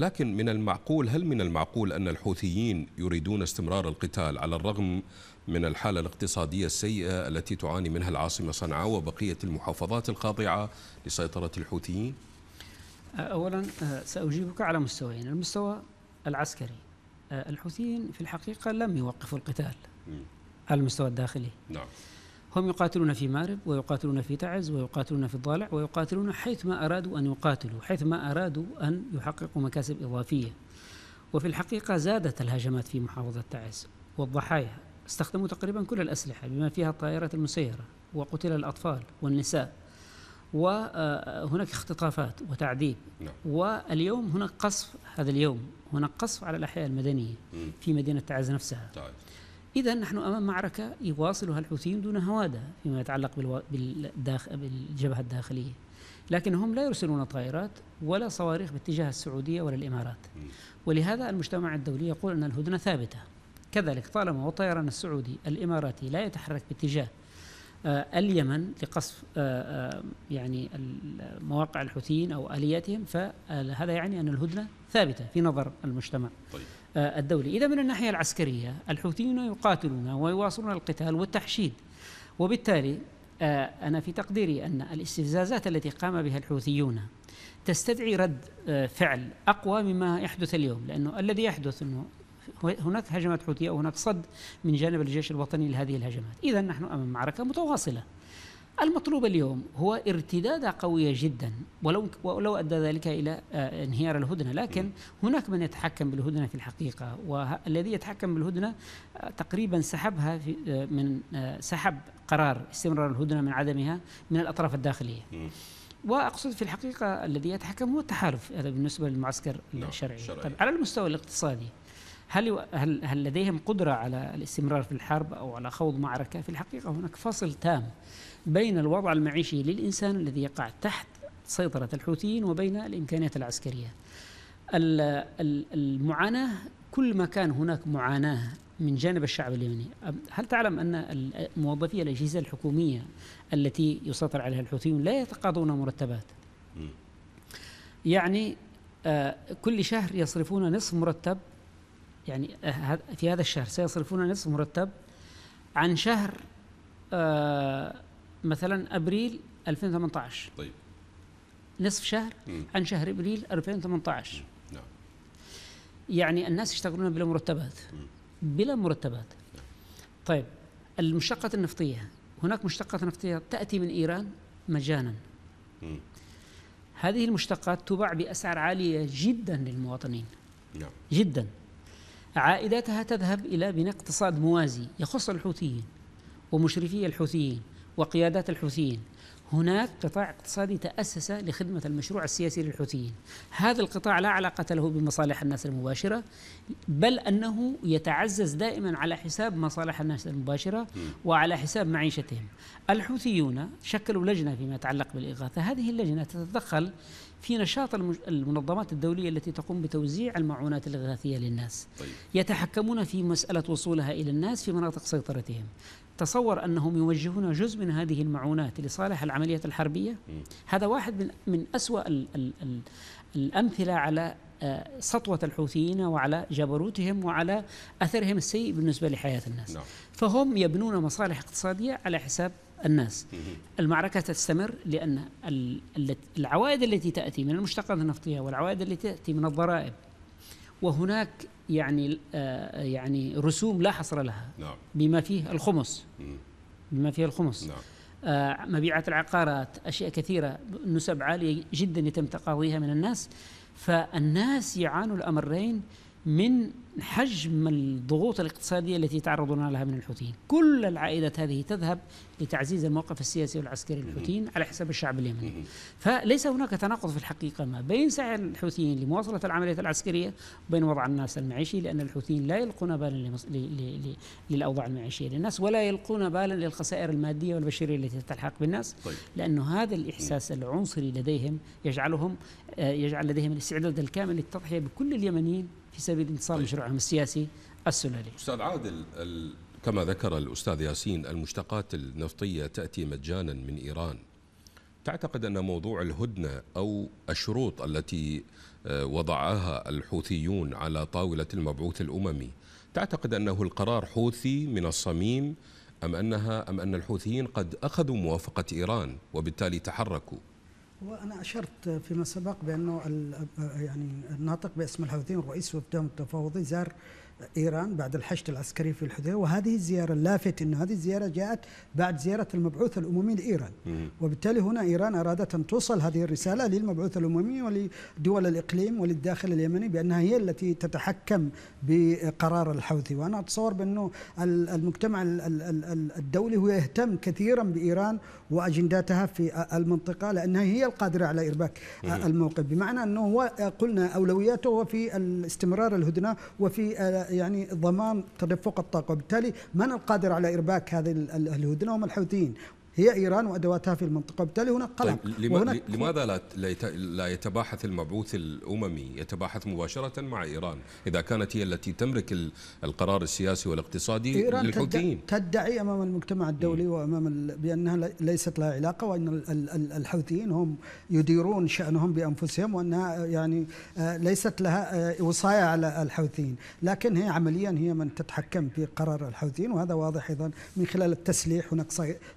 لكن من المعقول هل من المعقول ان الحوثيين يريدون استمرار القتال على الرغم من الحالة الاقتصادية السيئة التي تعاني منها العاصمة صنعاء وبقية المحافظات الخاضعة لسيطرة الحوثيين؟ أولا آه، سأجيبك على مستويين المستوى العسكري آه، الحوثيين في الحقيقة لم يوقفوا القتال على المستوى الداخلي نعم هم يقاتلون في مارب ويقاتلون في تعز ويقاتلون في الضالع ويقاتلون حيثما أرادوا أن يقاتلوا حيثما أرادوا أن يحققوا مكاسب إضافية وفي الحقيقة زادت الهجمات في محافظة تعز والضحايا استخدموا تقريبا كل الأسلحة بما فيها الطائرات المسيرة وقتل الأطفال والنساء وهناك اختطافات وتعذيب نعم. واليوم هناك قصف هذا اليوم هناك قصف على الأحياء المدنية في مدينة تعز نفسها طيب. إذا نحن أمام معركة يواصلها الحوثيين دون هوادة فيما يتعلق بالجبهة الداخلية لكن هم لا يرسلون طائرات ولا صواريخ باتجاه السعودية ولا الإمارات ولهذا المجتمع الدولي يقول أن الهدنة ثابتة كذلك طالما الطيران السعودي الإماراتي لا يتحرك باتجاه آه، اليمن لقصف آه، آه، يعني مواقع الحوثيين او الياتهم فهذا يعني ان الهدنه ثابته في نظر المجتمع طيب. الدولي، اذا من الناحيه العسكريه الحوثيون يقاتلون ويواصلون القتال والتحشيد وبالتالي انا في تقديري ان الاستفزازات التي قام بها الحوثيون تستدعي رد فعل اقوى مما يحدث اليوم لانه الذي يحدث انه هناك هجمات حوثية أو هناك صد من جانب الجيش الوطني لهذه الهجمات إذا نحن أمام معركة متواصلة المطلوب اليوم هو ارتدادة قوية جدا ولو ولو أدى ذلك إلى آه، انهيار الهدنة لكن هناك من يتحكم بالهدنة في الحقيقة والذي يتحكم بالهدنة آه، تقريبا سحبها آه، من سحب قرار استمرار الهدنة من عدمها من الأطراف الداخلية واقصد في الحقيقه الذي يتحكم هو التحالف هذا بالنسبه للمعسكر نعم، الشرعي. الشرعي طيب على المستوى الاقتصادي هل هل هل لديهم قدره على الاستمرار في الحرب او على خوض معركه؟ في الحقيقه هناك فصل تام بين الوضع المعيشي للانسان الذي يقع تحت سيطره الحوثيين وبين الامكانيات العسكريه. المعاناه كل ما كان هناك معاناه من جانب الشعب اليمني هل تعلم أن موظفي الأجهزة الحكومية التي يسيطر عليها الحوثيون لا يتقاضون مرتبات يعني آه، كل شهر يصرفون نصف مرتب يعني آه، في هذا الشهر سيصرفون نصف مرتب عن شهر آه مثلا ابريل 2018 طيب نصف شهر م. عن شهر ابريل 2018 نعم يعني الناس يشتغلون بلا مرتبات بلا مرتبات نعم. طيب المشتقة النفطية هناك مشتقات نفطية تأتي من إيران مجانا م. هذه المشتقات تباع بأسعار عالية جدا للمواطنين نعم. جدا عائداتها تذهب إلى بناء اقتصاد موازي يخص الحوثيين ومشرفي الحوثيين وقيادات الحوثيين هناك قطاع اقتصادي تأسس لخدمة المشروع السياسي للحوثيين هذا القطاع لا علاقة له بمصالح الناس المباشرة بل أنه يتعزز دائما على حساب مصالح الناس المباشرة وعلى حساب معيشتهم الحوثيون شكلوا لجنة فيما يتعلق بالإغاثة هذه اللجنة تتدخل في نشاط المنظمات الدولية التي تقوم بتوزيع المعونات الإغاثية للناس طيب. يتحكمون في مسألة وصولها إلى الناس في مناطق سيطرتهم تصور أنهم يوجهون جزء من هذه المعونات لصالح العمليات الحربية هذا واحد من, أسوأ الـ الـ الـ الأمثلة على آه، سطوة الحوثيين وعلى جبروتهم وعلى أثرهم السيء بالنسبة لحياة الناس نعم. فهم يبنون مصالح اقتصادية على حساب الناس المعركة تستمر لأن العوائد التي تأتي من المشتقات النفطية والعوائد التي تأتي من الضرائب وهناك يعني آه، يعني رسوم لا حصر لها نعم. بما فيه الخمس بما فيه الخمس نعم. آه، مبيعات العقارات أشياء كثيرة نسب عالية جدا يتم تقاضيها من الناس فالناس يعانوا الأمرين من حجم الضغوط الاقتصادية التي تعرضنا لها من الحوثيين كل العائدات هذه تذهب لتعزيز الموقف السياسي والعسكري للحوثيين على حساب الشعب اليمني فليس هناك تناقض في الحقيقة ما بين سعي الحوثيين لمواصلة العملية العسكرية وبين وضع الناس المعيشي لأن الحوثيين لا يلقون بالا للأوضاع المعيشية للناس ولا يلقون بالا للخسائر المادية والبشرية التي تلحق بالناس طيب. لأنه هذا الإحساس العنصري لديهم يجعلهم آه، يجعل لديهم الاستعداد الكامل للتضحية بكل اليمنيين في سبيل انتصار طيب. مشروعهم السياسي السلالي أستاذ عادل كما ذكر الأستاذ ياسين المشتقات النفطية تأتي مجانا من إيران تعتقد أن موضوع الهدنة أو الشروط التي آه، وضعها الحوثيون على طاولة المبعوث الأممي تعتقد أنه القرار حوثي من الصميم أم أنها أم أن الحوثيين قد أخذوا موافقة إيران وبالتالي تحركوا وانا اشرت فيما سبق بانه يعني الناطق باسم الحوثيين رئيس وفدهم التفاوضي زار ايران بعد الحشد العسكري في الحديده وهذه الزياره اللافت انه هذه الزياره جاءت بعد زياره المبعوث الاممي لايران وبالتالي هنا ايران ارادت ان توصل هذه الرساله للمبعوث الاممي ولدول الاقليم وللداخل اليمني بانها هي التي تتحكم بقرار الحوثي وانا اتصور بانه المجتمع الدولي هو يهتم كثيرا بايران واجنداتها في المنطقه لانها هي القادره على ارباك الموقف بمعنى انه هو قلنا اولوياته هو في الاستمرار الهدنه وفي يعني ضمان تدفق الطاقه وبالتالي من القادر على ارباك هذه الهدنه هم الحوثيين هي إيران وأدواتها في المنطقة وبالتالي هناك قلق طيب لماذا لا لا يتباحث المبعوث الأممي يتباحث مباشرة مع إيران إذا كانت هي التي تملك القرار السياسي والاقتصادي إيران للحوثيين تدعي أمام المجتمع الدولي وأمام بأنها ليست لها علاقة وأن الحوثيين هم يديرون شأنهم بأنفسهم وأنها يعني آه، ليست لها آه، وصاية على الحوثيين لكن هي عمليا هي من تتحكم في قرار الحوثيين وهذا واضح أيضا من خلال التسليح هناك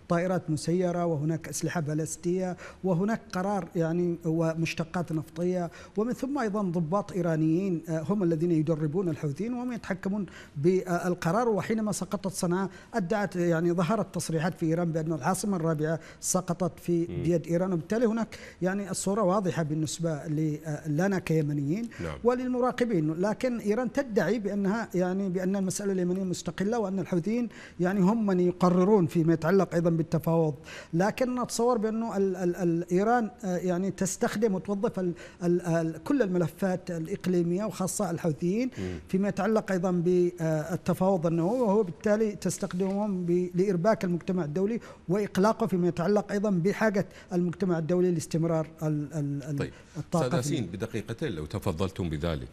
طائرات مسيرة وهناك أسلحة بالستية وهناك قرار يعني ومشتقات نفطية ومن ثم أيضا ضباط إيرانيين آه، هم الذين يدربون الحوثيين وهم يتحكمون بالقرار وحينما سقطت صنعاء أدعت يعني ظهرت تصريحات في إيران بأن العاصمة الرابعة سقطت في بيد إيران وبالتالي هناك يعني الصورة واضحة بالنسبة آه، لنا كيمنيين نعم. وللمراقبين لكن إيران تدعي بأنها يعني بأن المسألة اليمنية مستقلة وأن الحوثيين يعني هم من يقررون فيما يتعلق أيضا بالتفاوض التفاوض لكن أتصور بأنه الـ الـ الـ إيران آه، يعني تستخدم وتوظف الـ الـ الـ كل الملفات الإقليمية وخاصة الحوثيين فيما يتعلق أيضا بالتفاوض النووي وهو بالتالي تستخدمهم لإرباك المجتمع الدولي وإقلاقه فيما يتعلق أيضا بحاجة المجتمع الدولي لاستمرار الـ الـ طيب. الطاقة ياسين بدقيقتين لو تفضلتم بذلك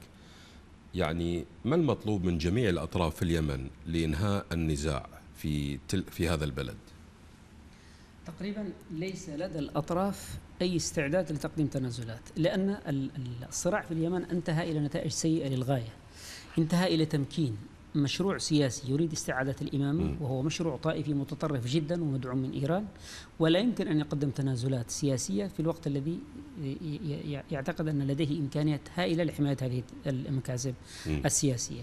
يعني ما المطلوب من جميع الأطراف في اليمن لإنهاء النزاع في, تل في هذا البلد تقريبا ليس لدى الأطراف أي استعداد لتقديم تنازلات لأن الصراع في اليمن انتهى إلى نتائج سيئة للغاية انتهى إلى تمكين مشروع سياسي يريد استعادة الإمامة وهو مشروع طائفي متطرف جدا ومدعوم من إيران ولا يمكن أن يقدم تنازلات سياسية في الوقت الذي يعتقد أن لديه إمكانيات هائلة لحماية هذه المكاسب السياسية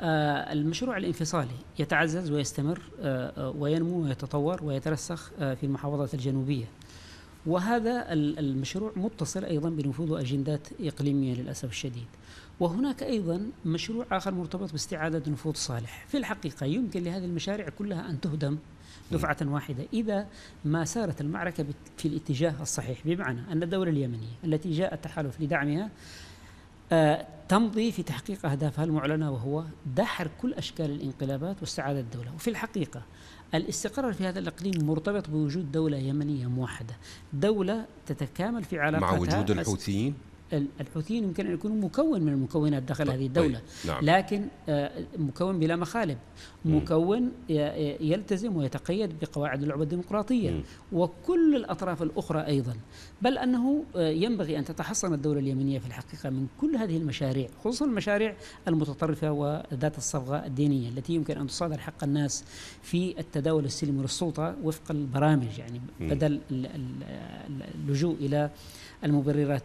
آه، المشروع الانفصالي يتعزز ويستمر آه، آه، وينمو ويتطور ويترسخ في المحافظات الجنوبية وهذا المشروع متصل أيضا بنفوذ أجندات إقليمية للأسف الشديد وهناك أيضا مشروع آخر مرتبط باستعادة نفوذ صالح في الحقيقة يمكن لهذه المشاريع كلها أن تهدم دفعة واحدة إذا ما سارت المعركة في الاتجاه الصحيح بمعنى أن الدولة اليمنية التي جاء التحالف لدعمها آه، تمضي في تحقيق أهدافها المعلنة وهو دحر كل أشكال الانقلابات واستعادة الدولة وفي الحقيقة الاستقرار في هذا الإقليم مرتبط بوجود دولة يمنية موحدة دولة تتكامل في علاقاتها مع وجود الحوثيين الحوثيين يمكن أن يكونوا مكون من المكونات داخل طيب، هذه الدولة طيب، نعم لكن آه، مكون بلا مخالب مكون يلتزم ويتقيد بقواعد اللعبة الديمقراطية وكل الأطراف الأخرى أيضا بل أنه آه، ينبغي أن تتحصن الدولة اليمنية في الحقيقة من كل هذه المشاريع خصوصا المشاريع المتطرفة وذات الصبغة الدينية التي يمكن أن تصادر حق الناس في التداول السلمي للسلطة وفق البرامج يعني بدل اللجوء إلى المبررات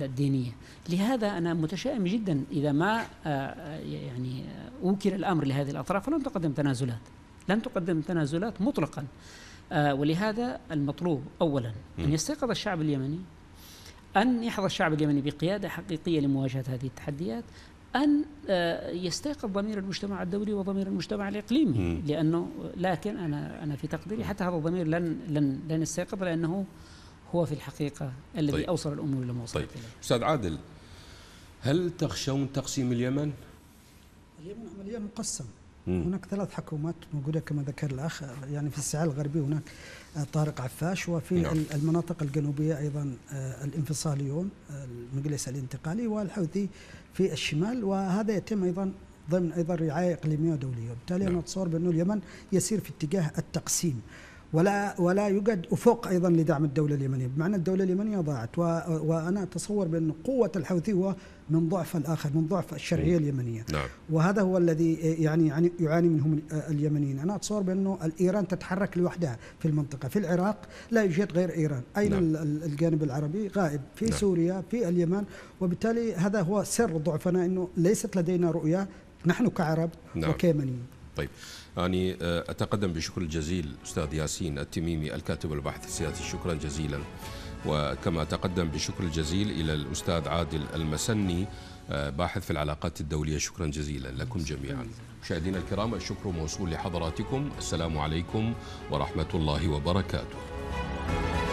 الدينية لهذا أنا متشائم جدا إذا ما آه، يعني آه، أوكل الأمر لهذه الأطراف فلن تقدم تنازلات لن تقدم تنازلات مطلقا آه، ولهذا المطلوب أولا أن يستيقظ الشعب اليمني أن يحظى الشعب اليمني بقيادة حقيقية لمواجهة هذه التحديات أن يستيقظ ضمير المجتمع الدولي وضمير المجتمع الإقليمي لأنه لكن أنا أنا في تقديري حتى هذا الضمير لن لن لن يستيقظ لأنه هو في الحقيقة الذي طيب. أوصل الأمور إلى ما وصلت طيب. إليه أستاذ عادل هل تخشون تقسيم اليمن؟ اليمن عمليا مقسم مم. هناك ثلاث حكومات موجوده كما ذكر الاخ يعني في الساحل الغربي هناك آه، طارق عفاش وفي نعم. المناطق الجنوبيه ايضا آه، الانفصاليون آه، المجلس الانتقالي والحوثي في الشمال وهذا يتم ايضا ضمن ايضا رعايه اقليميه ودوليه، وبالتالي نعم. انا اتصور بانه اليمن يسير في اتجاه التقسيم. ولا ولا يوجد افق ايضا لدعم الدوله اليمنيه، بمعنى الدوله اليمنيه ضاعت وانا اتصور بان قوه الحوثي هو من ضعف الاخر، من ضعف الشرعيه اليمنيه. نعم. وهذا هو الذي آه، يعني يعني يعاني منه آه، اليمنيين، انا اتصور بانه ايران تتحرك لوحدها في المنطقه، في العراق لا يوجد غير ايران، اين نعم. الجانب العربي؟ غائب، في نعم. سوريا، في اليمن، وبالتالي هذا هو سر ضعفنا انه ليست لدينا رؤيه نحن كعرب نعم. وكيمنيين. طيب يعني أتقدم بشكر جزيل أستاذ ياسين التميمي الكاتب والباحث السياسي شكرا جزيلا وكما تقدم بشكر جزيل إلى الأستاذ عادل المسني آه، باحث في العلاقات الدولية شكرا جزيلا لكم جميعا مشاهدينا الكرام الشكر موصول لحضراتكم السلام عليكم ورحمة الله وبركاته